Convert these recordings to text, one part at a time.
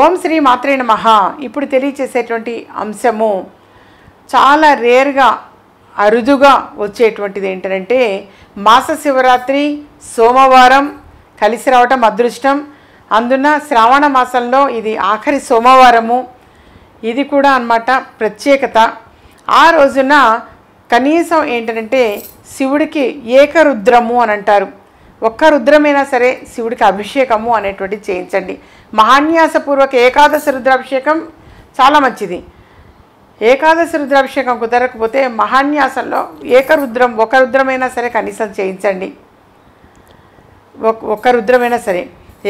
ఓం శ్రీ మాత్రే నమః ఇప్పుడు తెలియచేసేటువంటి అంశము చాలా రేర్గా అరుదుగా వచ్చేటువంటిది ఏంటంటే మాస శివరాత్రి సోమవారం కలిసి రావటం అదృష్టం అందున శ్రావణ మాసంలో ఇది ఆఖరి సోమవారము ఇది కూడా అనమాట ప్రత్యేకత ఆ రోజున కనీసం ఏంటంటే శివుడికి ఏకరుద్రము అని అంటారు ఒక్క రుద్రమైనా సరే శివుడికి అభిషేకము అనేటువంటి చేయించండి మహాన్యాసపూర్వక ఏకాదశ రుద్రాభిషేకం చాలా మంచిది ఏకాదశి రుద్రాభిషేకం కుదరకపోతే మహాన్యాసంలో ఏకరుద్రం ఒక రుద్రమైనా సరే కనీసం చేయించండి ఒక్క రుద్రమైనా సరే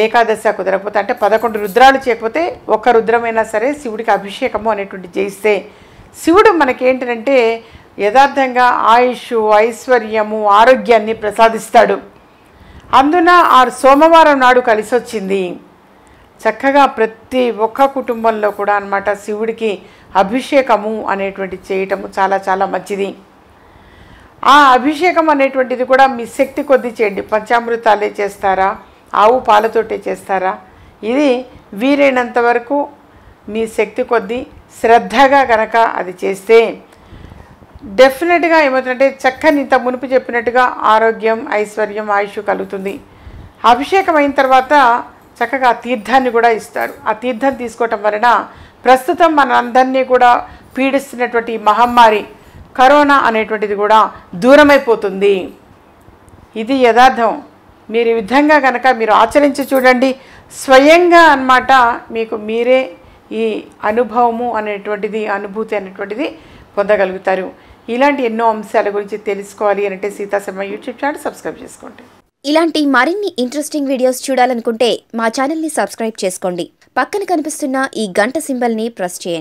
ఏకాదశ కుదరకపోతే అంటే పదకొండు రుద్రాలు చేయకపోతే ఒక్క రుద్రమైనా సరే శివుడికి అభిషేకము అనేటువంటి చేయిస్తే శివుడు మనకేంటంటే యథార్థంగా ఆయుష్ ఐశ్వర్యము ఆరోగ్యాన్ని ప్రసాదిస్తాడు అందున ఆ సోమవారం నాడు కలిసి వచ్చింది చక్కగా ప్రతి ఒక్క కుటుంబంలో కూడా అనమాట శివుడికి అభిషేకము అనేటువంటి చేయటము చాలా చాలా మంచిది ఆ అభిషేకం అనేటువంటిది కూడా మీ శక్తి కొద్ది చేయండి పంచామృతాలే చేస్తారా ఆవు పాలతోటే చేస్తారా ఇది వీరైనంత వరకు మీ శక్తి కొద్ది శ్రద్ధగా కనుక అది చేస్తే డెఫినెట్గా ఏమవుతుందంటే చక్కని ఇంత మునుపు చెప్పినట్టుగా ఆరోగ్యం ఐశ్వర్యం ఆయుష్ కలుగుతుంది అభిషేకం అయిన తర్వాత చక్కగా తీర్థాన్ని కూడా ఇస్తారు ఆ తీర్థం తీసుకోవటం వలన ప్రస్తుతం మనందరినీ కూడా పీడిస్తున్నటువంటి మహమ్మారి కరోనా అనేటువంటిది కూడా దూరమైపోతుంది ఇది యథార్థం మీరు ఈ విధంగా కనుక మీరు ఆచరించి చూడండి స్వయంగా అన్నమాట మీకు మీరే ఈ అనుభవము అనేటువంటిది అనుభూతి అనేటువంటిది పొందగలుగుతారు ఇలాంటి ఎన్నో అంశాల గురించి తెలుసుకోవాలి అంటే సీతాశర్మ యూట్యూబ్ ఛానల్ సబ్స్క్రైబ్ చేసుకోండి ఇలాంటి మరిన్ని ఇంట్రెస్టింగ్ వీడియోస్ చూడాలనుకుంటే మా ఛానల్ని సబ్స్క్రైబ్ చేసుకోండి పక్కన కనిపిస్తున్న ఈ గంట సింబల్ని ప్రెస్ చేయండి